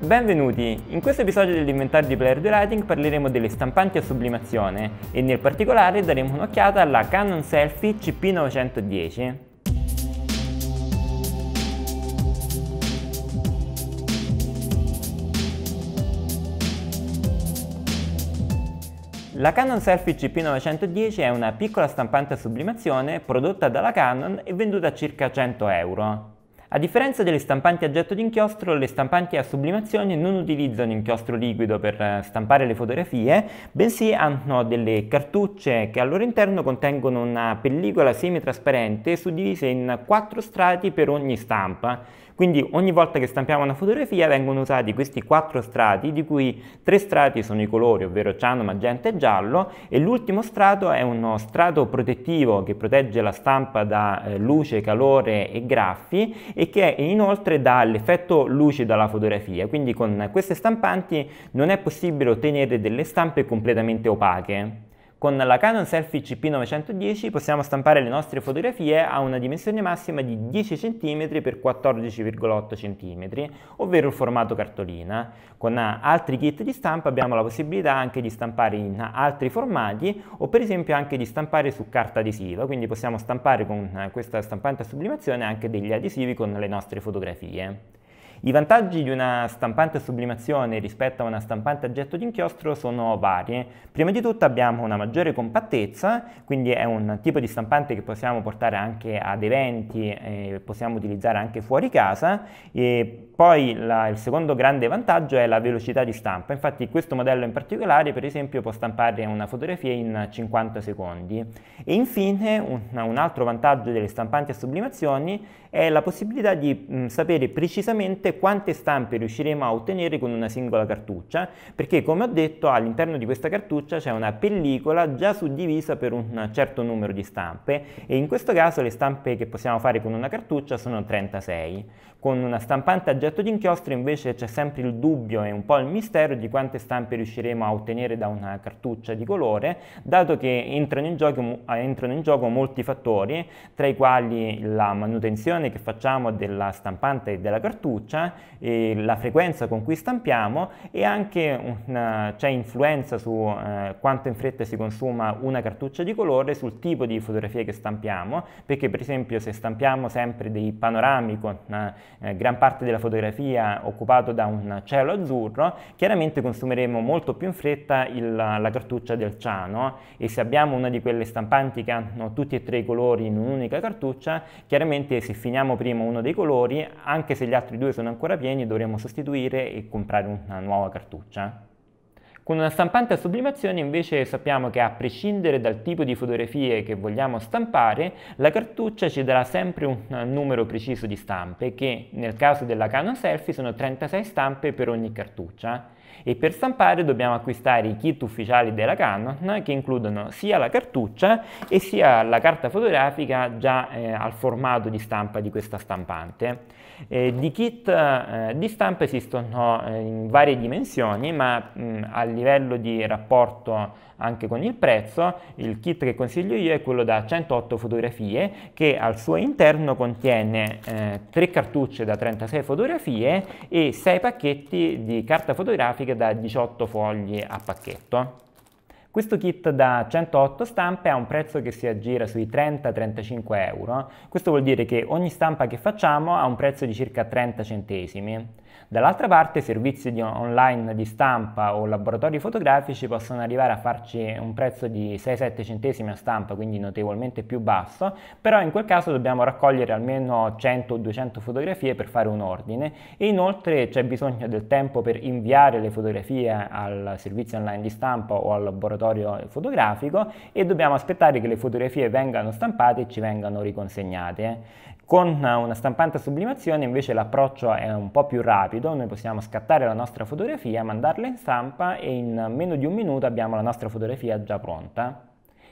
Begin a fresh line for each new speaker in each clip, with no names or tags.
Benvenuti! In questo episodio dell'inventario di Player 2 Lighting parleremo delle stampanti a sublimazione e nel particolare daremo un'occhiata alla Canon Selfie CP910. La Canon Selfie CP910 è una piccola stampante a sublimazione prodotta dalla Canon e venduta a circa 100 euro. A differenza delle stampanti a getto d'inchiostro, le stampanti a sublimazione non utilizzano inchiostro liquido per eh, stampare le fotografie, bensì hanno delle cartucce che al loro interno contengono una pellicola semitrasparente suddivisa in quattro strati per ogni stampa. Quindi ogni volta che stampiamo una fotografia vengono usati questi quattro strati, di cui tre strati sono i colori, ovvero ciano, magenta e giallo, e l'ultimo strato è uno strato protettivo che protegge la stampa da eh, luce, calore e graffi e che inoltre dà l'effetto luce dalla fotografia, quindi con queste stampanti non è possibile ottenere delle stampe completamente opache. Con la Canon Selfie CP910 possiamo stampare le nostre fotografie a una dimensione massima di 10 cm x 14,8 cm, ovvero il formato cartolina. Con altri kit di stampa abbiamo la possibilità anche di stampare in altri formati o per esempio anche di stampare su carta adesiva, quindi possiamo stampare con questa stampante a sublimazione anche degli adesivi con le nostre fotografie. I vantaggi di una stampante a sublimazione rispetto a una stampante a getto di inchiostro sono vari. Prima di tutto abbiamo una maggiore compattezza, quindi è un tipo di stampante che possiamo portare anche ad eventi, eh, possiamo utilizzare anche fuori casa. E poi la, il secondo grande vantaggio è la velocità di stampa, infatti questo modello in particolare per esempio può stampare una fotografia in 50 secondi. E infine un, un altro vantaggio delle stampanti a sublimazioni è la possibilità di mh, sapere precisamente tutte quante stampe riusciremo a ottenere con una singola cartuccia, perché come ho detto all'interno di questa cartuccia c'è una pellicola già suddivisa per un certo numero di stampe e in questo caso le stampe che possiamo fare con una cartuccia sono 36. Con una stampante a getto di inchiostro invece c'è sempre il dubbio e un po' il mistero di quante stampe riusciremo a ottenere da una cartuccia di colore, dato che entrano in gioco, eh, entrano in gioco molti fattori, tra i quali la manutenzione che facciamo della stampante e della cartuccia, e la frequenza con cui stampiamo e anche c'è influenza su eh, quanto in fretta si consuma una cartuccia di colore sul tipo di fotografie che stampiamo, perché per esempio se stampiamo sempre dei panorami con eh, eh, gran parte della fotografia occupato da un cielo azzurro, chiaramente consumeremo molto più in fretta il, la cartuccia del ciano e se abbiamo una di quelle stampanti che hanno tutti e tre i colori in un'unica cartuccia, chiaramente se finiamo prima uno dei colori, anche se gli altri due sono ancora pieni, dovremo sostituire e comprare una nuova cartuccia. Con una stampante a sublimazione invece sappiamo che a prescindere dal tipo di fotografie che vogliamo stampare, la cartuccia ci darà sempre un eh, numero preciso di stampe che nel caso della Canon Selfie sono 36 stampe per ogni cartuccia e per stampare dobbiamo acquistare i kit ufficiali della Canon che includono sia la cartuccia e sia la carta fotografica già eh, al formato di stampa di questa stampante. Eh, di kit eh, di stampa esistono eh, in varie dimensioni, ma mh, mm, a livello di rapporto anche con il prezzo, il kit che consiglio io è quello da 108 fotografie che al suo interno contiene 3 eh, cartucce da 36 fotografie e 6 pacchetti di carta fotografica da 18 fogli a pacchetto. Questo kit da 108 stampe ha un prezzo che si aggira sui 30-35 euro. Questo vuol dire che ogni stampa che facciamo ha un prezzo di circa 30 centesimi. Dall'altra parte servizi di online di stampa o laboratori fotografici possono arrivare a farci un prezzo di 6-7 centesimi a stampa, quindi notevolmente più basso, però in quel caso dobbiamo raccogliere almeno 100 200 fotografie per fare un ordine e inoltre c'è bisogno del tempo per inviare le fotografie al servizio online di stampa o al laboratorio fotografico e dobbiamo aspettare che le fotografie vengano stampate e ci vengano riconsegnate. Con una stampante a sublimazione invece l'approccio è un po' più rapido, noi possiamo scattare la nostra fotografia, mandarla in stampa e in meno di un minuto abbiamo la nostra fotografia già pronta.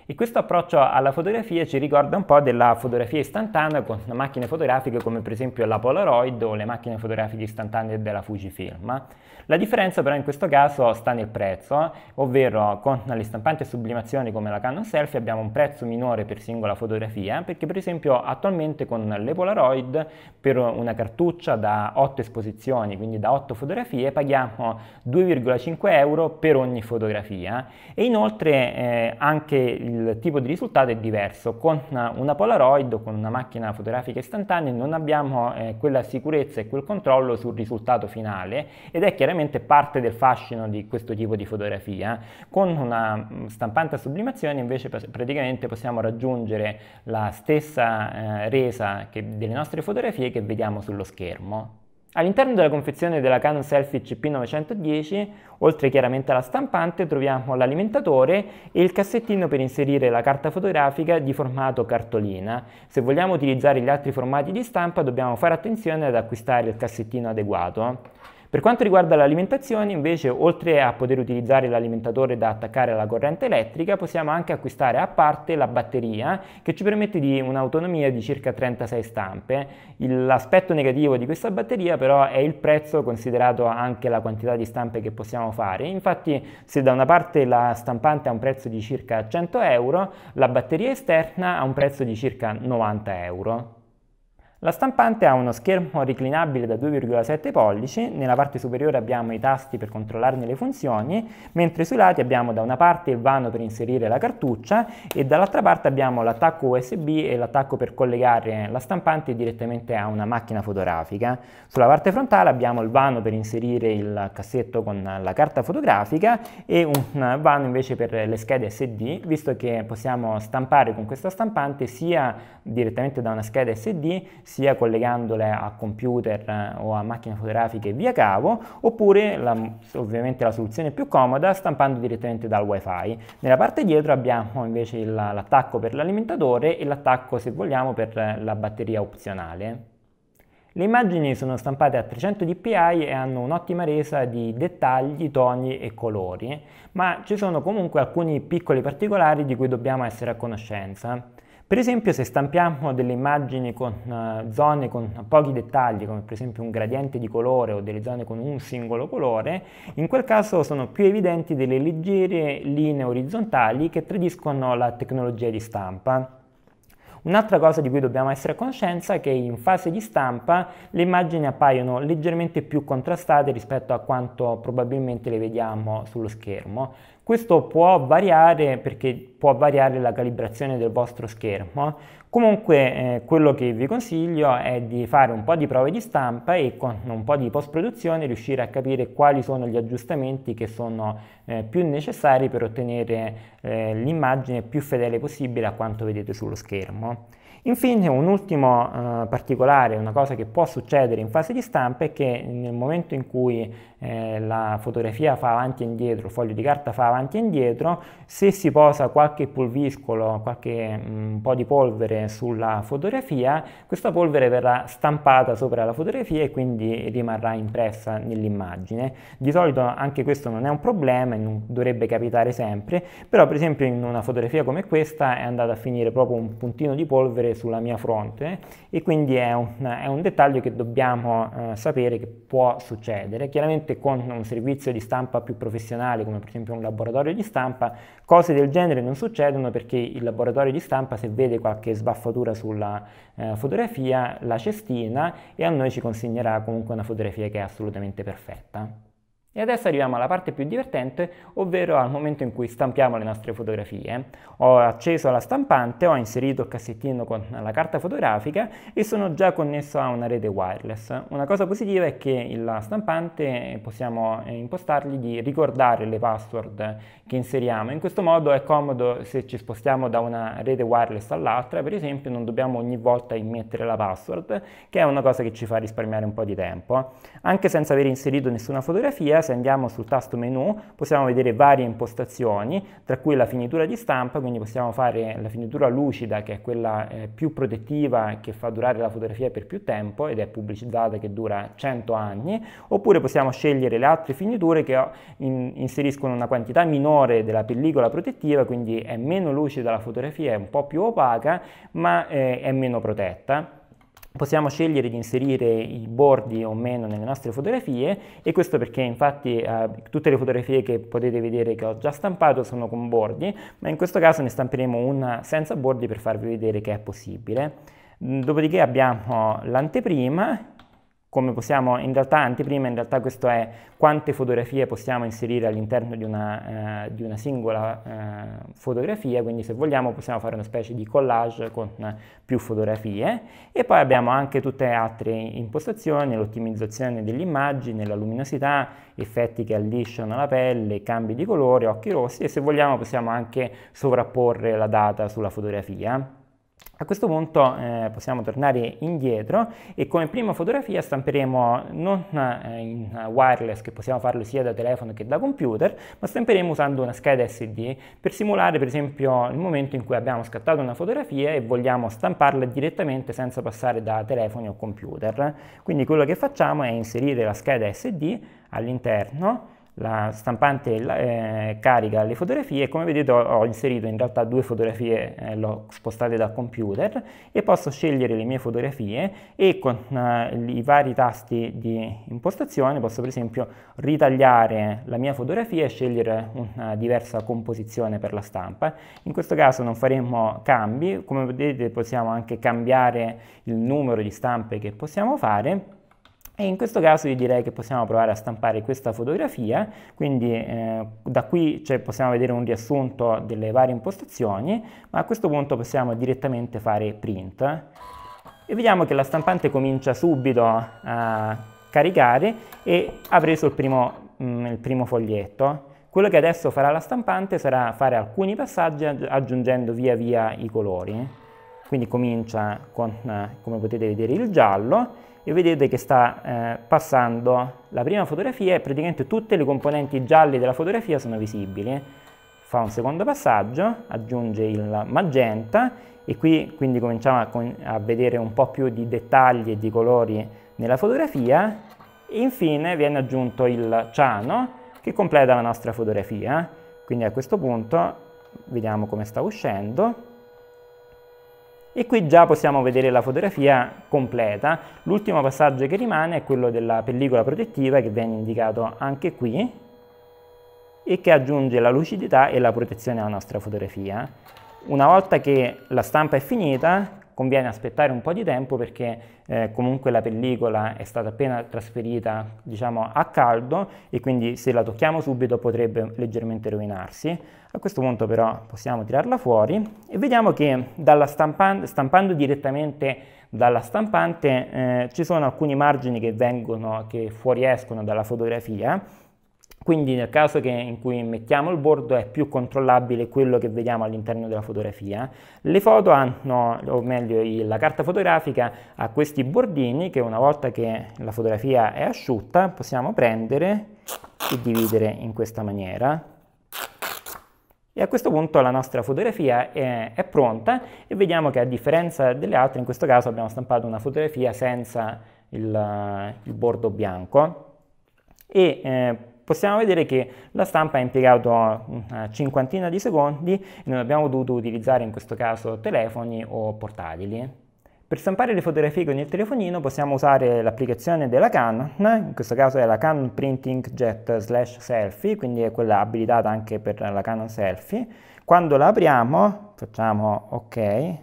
E questo approccio alla fotografia ci ricorda un po' della fotografia istantanea con macchine fotografiche come per esempio la Polaroid o le macchine fotografiche istantanee della Fujifilm. La differenza però in questo caso sta nel prezzo, eh. ovvero con le stampanti e sublimazioni come la Canon Selfie abbiamo un prezzo minore per singola fotografia, eh, perché per esempio attualmente con le Polaroid per una cartuccia da 8 esposizioni, quindi da 8 fotografie, paghiamo 2,5 euro per ogni fotografia eh. e inoltre eh, anche il tipo di risultato è diverso, con una Polaroid o con una macchina fotografica istantanea non abbiamo eh, quella sicurezza e quel controllo sul risultato finale ed è chiaramente sicuramente parte del fascino di questo tipo di fotografia. Con una mm, stampante a sublimazione invece praticamente possiamo raggiungere la stessa eh, resa che, delle nostre fotografie che vediamo sullo schermo. All'interno della confezione della Canon Selfie CP910, oltre chiaramente alla stampante, troviamo l'alimentatore e il cassettino per inserire la carta fotografica di formato cartolina. Se vogliamo utilizzare gli altri formati di stampa dobbiamo fare attenzione ad acquistare il cassettino adeguato. Per quanto riguarda l'alimentazione, invece, oltre a poter utilizzare l'alimentatore da attaccare alla corrente elettrica, possiamo anche acquistare a parte la batteria che ci permette di un'autonomia di circa 36 stampe. L'aspetto negativo di questa batteria però è il prezzo considerato anche la quantità di stampe che possiamo fare. Infatti, se da una parte la stampante ha un prezzo di circa 100 euro, la batteria esterna ha un prezzo di circa 90 euro. La stampante ha uno schermo reclinabile da 2,7 pollici, nella parte superiore abbiamo i tasti per controllarne le funzioni, mentre sui lati abbiamo da una parte il vano per inserire la cartuccia e dall'altra parte abbiamo l'attacco USB e l'attacco per collegare la stampante direttamente a una macchina fotografica. Sulla parte frontale abbiamo il vano per inserire il cassetto con la carta fotografica e un vano invece per le schede SD, visto che possiamo stampare con questa stampante sia direttamente da una scheda SD, sia collegandole a computer eh, o a macchine fotografiche via cavo, oppure la, ovviamente la soluzione più comoda stampando direttamente dal wifi. Nella parte dietro abbiamo invece l'attacco per l'alimentatore e l'attacco se vogliamo per la batteria opzionale. Le immagini sono stampate a 300 dpi e hanno un'ottima resa di dettagli, toni e colori, ma ci sono comunque alcuni piccoli particolari di cui dobbiamo essere a conoscenza. Per esempio se stampiamo delle immagini con eh, zone con pochi dettagli, come per esempio un gradiente di colore o delle zone con un singolo colore, in quel caso sono più evidenti delle leggere linee orizzontali che tradiscono la tecnologia di stampa. Un'altra cosa di cui dobbiamo essere a conoscenza è che in fase di stampa le immagini appaiono leggermente più contrastate rispetto a quanto probabilmente le vediamo sullo schermo. Questo può variare perché può variare la calibrazione del vostro schermo. Comunque eh, quello che vi consiglio è di fare un po' di prove di stampa e con un po' di post produzione riuscire a capire quali sono gli aggiustamenti che sono eh, più necessari per ottenere eh, l'immagine più fedele possibile a quanto vedete sullo schermo. Infine un ultimo eh, particolare, una cosa che può succedere in fase di stampa è che nel momento in cui eh, la fotografia fa avanti e indietro, il foglio di carta fa avanti e indietro, se si posa qualche pulviscolo, qualche mh, mm, po' di polvere sulla fotografia, questa polvere verrà stampata sopra la fotografia e quindi rimarrà impressa nell'immagine. Di solito anche questo non è un problema e non dovrebbe capitare sempre, però per esempio in una fotografia come questa è andata a finire proprio un puntino di polvere sulla mia fronte e quindi è un, è un dettaglio che dobbiamo eh, sapere che può succedere. Chiaramente con un servizio di stampa più professionale come per esempio un laboratorio di stampa cose del genere non succedono perché il laboratorio di stampa se vede qualche sbaffatura sulla eh, fotografia la cestina e a noi ci consegnerà comunque una fotografia che è assolutamente perfetta. E adesso arriviamo alla parte più divertente, ovvero al momento in cui stampiamo le nostre fotografie. Ho acceso la stampante, ho inserito il cassettino con la carta fotografica e sono già connesso a una rete wireless. Una cosa positiva è che la stampante possiamo impostargli di ricordare le password che inseriamo. In questo modo è comodo se ci spostiamo da una rete wireless all'altra, per esempio non dobbiamo ogni volta immettere la password, che è una cosa che ci fa risparmiare un po' di tempo. Anche senza aver inserito nessuna fotografia, se andiamo sul tasto menu possiamo vedere varie impostazioni, tra cui la finitura di stampa, quindi possiamo fare la finitura lucida che è quella eh, più protettiva che fa durare la fotografia per più tempo ed è pubblicizzata che dura 100 anni, oppure possiamo scegliere le altre finiture che eh, in, inseriscono una quantità minore della pellicola protettiva, quindi è meno lucida la fotografia, è un po' più opaca, ma eh, è meno protetta possiamo scegliere di inserire i bordi o meno nelle nostre fotografie e questo perché infatti eh, tutte le fotografie che potete vedere che ho già stampato sono con bordi ma in questo caso ne stamperemo una senza bordi per farvi vedere che è possibile dopodiché abbiamo l'anteprima come possiamo, in realtà anteprima, in realtà questo è quante fotografie possiamo inserire all'interno di, eh, di una, singola eh, fotografia, quindi se vogliamo possiamo fare una specie di collage con eh, più fotografie e poi abbiamo anche tutte le altre impostazioni, l'ottimizzazione dell'immagine, la luminosità, effetti che allisciano la pelle, cambi di colore, occhi rossi e se vogliamo possiamo anche sovrapporre la data sulla fotografia. A questo punto eh, possiamo tornare indietro e come prima fotografia stamperemo non eh, in wireless che possiamo farlo sia da telefono che da computer, ma stamperemo usando una scheda SD per simulare per esempio il momento in cui abbiamo scattato una fotografia e vogliamo stamparla direttamente senza passare da telefoni o computer. Quindi quello che facciamo è inserire la scheda SD all'interno la stampante eh, carica le fotografie come vedete ho, ho inserito in realtà due fotografie eh, l'ho spostate dal computer e posso scegliere le mie fotografie e con eh, i vari tasti di impostazione posso per esempio ritagliare la mia fotografia e scegliere una diversa composizione per la stampa in questo caso non faremo cambi come vedete possiamo anche cambiare il numero di stampe che possiamo fare e in questo caso io direi che possiamo provare a stampare questa fotografia, quindi eh, da qui cioè, possiamo vedere un riassunto delle varie impostazioni, ma a questo punto possiamo direttamente fare print. E vediamo che la stampante comincia subito a caricare e ha preso il primo, mh, mm, il primo foglietto. Quello che adesso farà la stampante sarà fare alcuni passaggi aggiungendo via via i colori. Quindi comincia con, eh, come potete vedere, il giallo e vedete che sta eh, passando la prima fotografia e praticamente tutte le componenti gialle della fotografia sono visibili. Fa un secondo passaggio, aggiunge il magenta e qui quindi cominciamo a, a vedere un po' più di dettagli e di colori nella fotografia e infine viene aggiunto il ciano che completa la nostra fotografia. Quindi a questo punto vediamo come sta uscendo e qui già possiamo vedere la fotografia completa. L'ultimo passaggio che rimane è quello della pellicola protettiva che viene indicato anche qui e che aggiunge la lucidità e la protezione alla nostra fotografia. Una volta che la stampa è finita, conviene aspettare un po' di tempo perché eh, comunque la pellicola è stata appena trasferita diciamo, a caldo e quindi se la tocchiamo subito potrebbe leggermente rovinarsi. A questo punto però possiamo tirarla fuori e vediamo che stampan stampando direttamente dalla stampante eh, ci sono alcuni margini che, vengono, che fuoriescono dalla fotografia quindi nel caso che, in cui mettiamo il bordo è più controllabile quello che vediamo all'interno della fotografia. Le foto hanno, o meglio la carta fotografica ha questi bordini che una volta che la fotografia è asciutta possiamo prendere e dividere in questa maniera. E a questo punto la nostra fotografia è, è, pronta e vediamo che a differenza delle altre, in questo caso abbiamo stampato una fotografia senza il, il bordo bianco e eh, possiamo vedere che la stampa ha impiegato una eh, cinquantina di secondi e non abbiamo dovuto utilizzare in questo caso telefoni o portatili. Per stampare le fotografie con il telefonino possiamo usare l'applicazione della Canon, in questo caso è la Canon Printing Jet slash selfie, quindi è quella abilitata anche per la Canon selfie. Quando la apriamo, facciamo ok,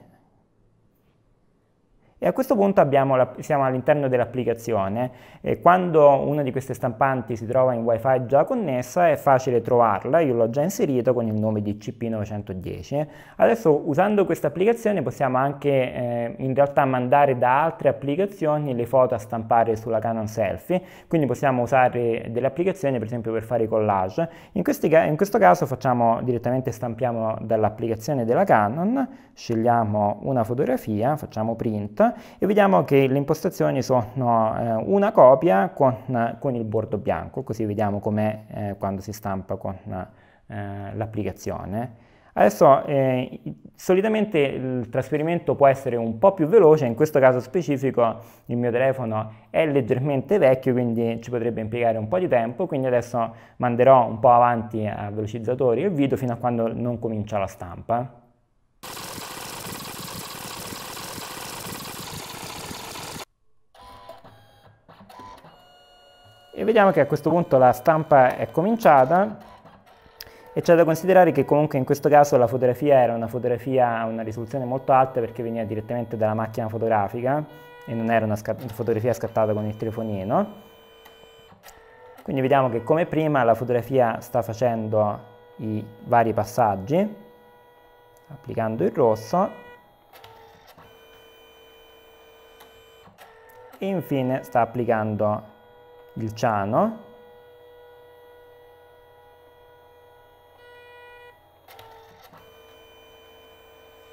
e a questo punto la, siamo all'interno dell'applicazione e quando una di queste stampanti si trova in wifi già connessa è facile trovarla, io l'ho già inserito con il nome di CP910. Adesso usando questa applicazione possiamo anche eh, in realtà mandare da altre applicazioni le foto a stampare sulla Canon Selfie, quindi possiamo usare delle applicazioni per esempio per fare i collage. In, questi, in questo caso facciamo direttamente stampiamo dall'applicazione della Canon, scegliamo una fotografia, facciamo print e vediamo che le impostazioni sono eh, una copia con, eh, con, il bordo bianco, così vediamo com'è eh, quando si stampa con eh, l'applicazione. Adesso eh, solitamente il trasferimento può essere un po' più veloce, in questo caso specifico il mio telefono è leggermente vecchio, quindi ci potrebbe impiegare un po' di tempo, quindi adesso manderò un po' avanti a velocizzatori il video fino a quando non comincia la stampa. E vediamo che a questo punto la stampa è cominciata e c'è da considerare che comunque in questo caso la fotografia era una fotografia a una risoluzione molto alta perché veniva direttamente dalla macchina fotografica e non era una, una fotografia scattata con il telefonino. Quindi vediamo che come prima la fotografia sta facendo i vari passaggi, applicando il rosso e infine sta applicando il ciano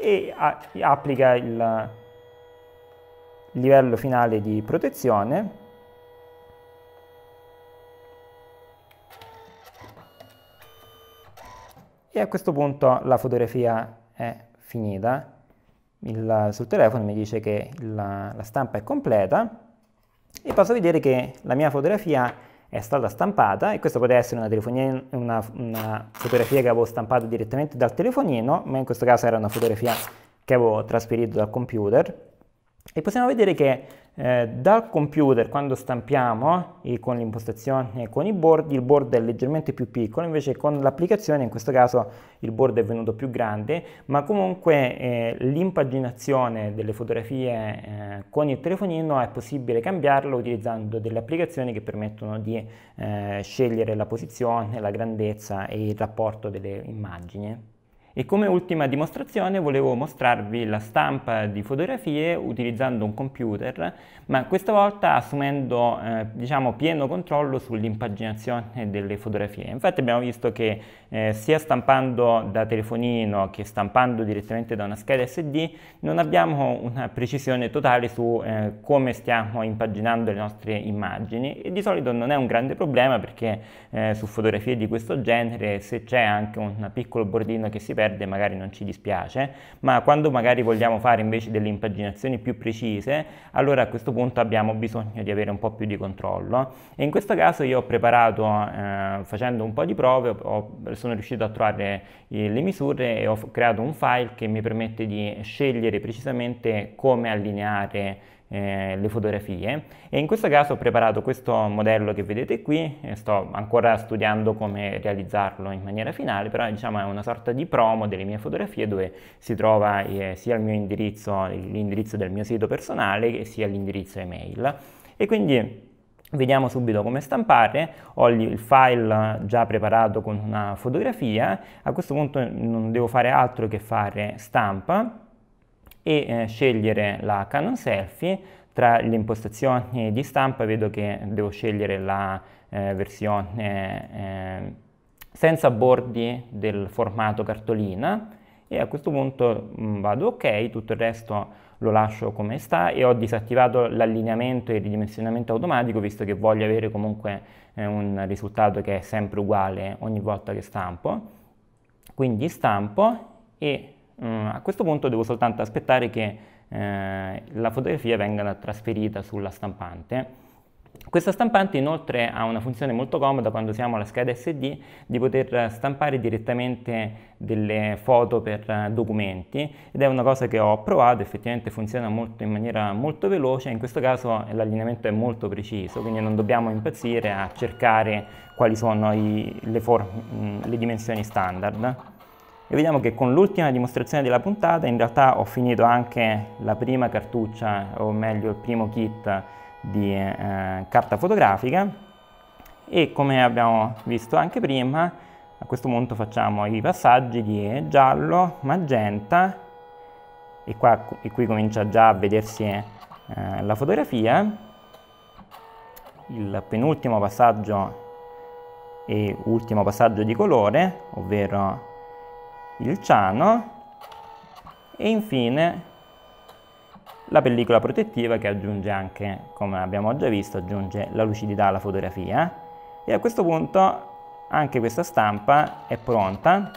E applica il livello finale di protezione. E a questo punto la fotografia è finita. Il, sul telefono mi dice che la, la stampa è completa e posso vedere che la mia fotografia è stata stampata e questa potrebbe essere una, una, una, fotografia che avevo stampato direttamente dal telefonino, ma in questo caso era una fotografia che avevo trasferito dal computer e possiamo vedere che eh, dal computer quando stampiamo eh, con l'impostazione e con i bordi, il board è leggermente più piccolo, invece con l'applicazione in questo caso il board è venuto più grande, ma comunque eh, l'impaginazione delle fotografie eh, con il telefonino è possibile cambiarlo utilizzando delle applicazioni che permettono di eh, scegliere la posizione, la grandezza e il rapporto delle immagini. E come ultima dimostrazione volevo mostrarvi la stampa di fotografie utilizzando un computer, ma questa volta assumendo eh, diciamo, pieno controllo sull'impaginazione delle fotografie. Infatti abbiamo visto che eh, sia stampando da telefonino che stampando direttamente da una scheda SD non abbiamo una precisione totale su eh, come stiamo impaginando le nostre immagini e di solito non è un grande problema perché eh, su fotografie di questo genere se c'è anche un piccolo bordino che si perde magari non ci dispiace, ma quando magari vogliamo fare invece delle impaginazioni più precise, allora a questo punto abbiamo bisogno di avere un po' più di controllo. E in questo caso io ho preparato, eh, facendo un po' di prove, ho, sono riuscito a trovare eh, le misure e ho creato un file che mi permette di scegliere precisamente come allineare eh, le fotografie e in questo caso ho preparato questo modello che vedete qui eh, sto ancora studiando come realizzarlo in maniera finale però diciamo è una sorta di promo delle mie fotografie dove si trova eh, sia il mio indirizzo l'indirizzo del mio sito personale che sia l'indirizzo email e quindi Vediamo subito come stampare, ho il file già preparato con una fotografia, a questo punto non devo fare altro che fare stampa e eh, scegliere la Canon Selfie. Tra le impostazioni di stampa vedo che devo scegliere la eh, versione eh, senza bordi del formato cartolina e a questo punto mh, mm, vado ok, tutto il resto lo lascio come sta e ho disattivato l'allineamento e il ridimensionamento automatico visto che voglio avere comunque eh, un risultato che è sempre uguale ogni volta che stampo. Quindi stampo e eh, a questo punto devo soltanto aspettare che eh, la fotografia venga trasferita sulla stampante. Questa stampante inoltre ha una funzione molto comoda quando siamo alla scheda SD di poter stampare direttamente delle foto per eh, documenti ed è una cosa che ho provato, effettivamente funziona molto, in maniera molto veloce, in questo caso l'allineamento è molto preciso, quindi non dobbiamo impazzire a cercare quali sono i, le, le dimensioni standard e vediamo che con l'ultima dimostrazione della puntata in realtà ho finito anche la prima cartuccia o meglio il primo kit di eh, carta fotografica e come abbiamo visto anche prima a questo punto facciamo i passaggi di giallo, magenta e, qua, e qui comincia già a vedersi eh, la fotografia il penultimo passaggio e ultimo passaggio di colore ovvero il ciano e infine la pellicola protettiva che aggiunge anche, come abbiamo già visto, aggiunge la lucidità alla fotografia e a questo punto anche questa stampa è pronta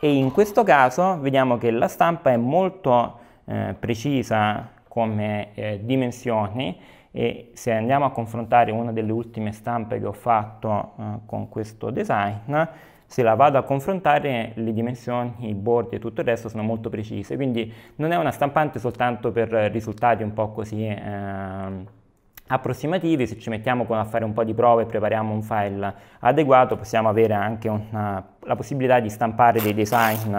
e in questo caso vediamo che la stampa è molto eh, precisa come eh, dimensioni e se andiamo a confrontare una delle ultime stampe che ho fatto eh, con questo design se la vado a confrontare le dimensioni, i bordi e tutto il resto sono molto precise, quindi non è una stampante soltanto per risultati un po' così ehm, approssimativi, se ci mettiamo a fare un po' di prove e prepariamo un file adeguato possiamo avere anche una, la possibilità di stampare dei design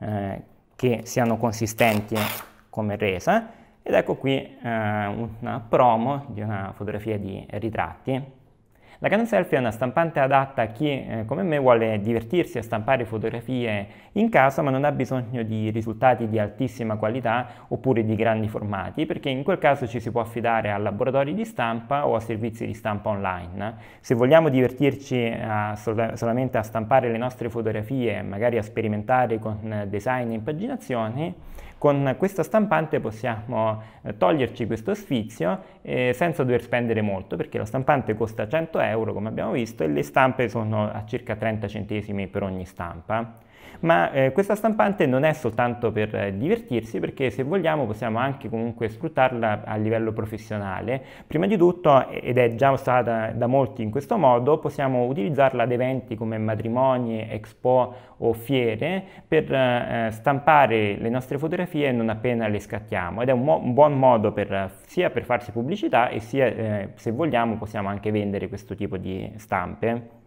eh, che siano consistenti come resa ed ecco qui eh, una promo di una fotografia di ritratti la Canon Selfie è una stampante adatta a chi eh, come me vuole divertirsi a stampare fotografie in casa ma non ha bisogno di risultati di altissima qualità oppure di grandi formati perché in quel caso ci si può affidare a laboratori di stampa o a servizi di stampa online. Se vogliamo divertirci a sol solamente a stampare le nostre fotografie, magari a sperimentare con design e impaginazioni, con questa stampante possiamo eh, toglierci questo sfizio eh, senza dover spendere molto perché la stampante costa 100 euro come abbiamo visto e le stampe sono a circa 30 centesimi per ogni stampa ma eh, questa stampante non è soltanto per eh, divertirsi perché se vogliamo possiamo anche comunque sfruttarla a livello professionale. Prima di tutto, eh, ed è già usata da molti in questo modo, possiamo utilizzarla ad eventi come matrimoni, expo o fiere per eh, eh, stampare le nostre fotografie non appena le scattiamo ed è un, mo- un buon modo per, sia per farsi pubblicità e sia eh, se vogliamo possiamo anche vendere questo tipo di stampe.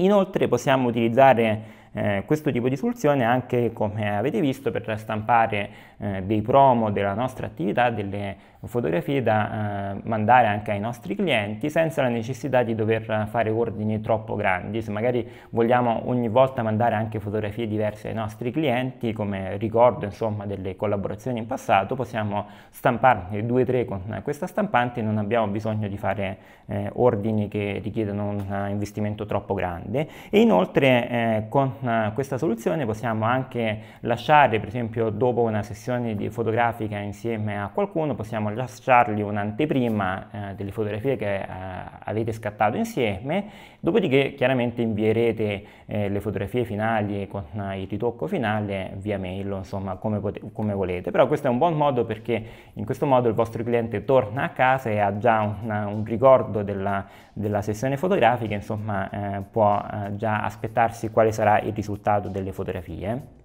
Inoltre possiamo utilizzare eh, questo tipo di soluzione anche come avete visto per stampare eh, dei promo della nostra attività, delle fotografie da eh, mandare anche ai nostri clienti senza la necessità di dover fare ordini troppo grandi. Se magari vogliamo ogni volta mandare anche fotografie diverse ai nostri clienti, come ricordo insomma delle collaborazioni in passato, possiamo stamparne due o tre con questa stampante e non abbiamo bisogno di fare eh, ordini che richiedono un eh, investimento troppo grande. E inoltre eh, con eh, questa soluzione possiamo anche lasciare, per esempio, dopo una sessione di fotografica insieme a qualcuno, possiamo possiamo lasciargli un'anteprima eh, delle fotografie che eh, avete scattato insieme, dopodiché chiaramente invierete eh, le fotografie finali con eh, il ritocco finale via mail, insomma come, come, volete. Però questo è un buon modo perché in questo modo il vostro cliente torna a casa e ha già una, un ricordo della, della, sessione fotografica, insomma eh, può eh, già aspettarsi quale sarà il risultato delle fotografie.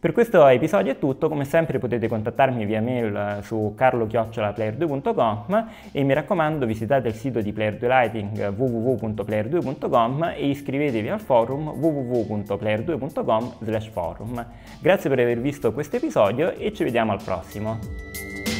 Per questo episodio è tutto, come sempre potete contattarmi via mail eh, su carlochiocciolaplayer2.com e mi raccomando visitate il sito di Player 2 Lighting www.player2.com e iscrivetevi al forum www.player2.com/forum. Grazie per aver visto questo episodio e ci vediamo al prossimo.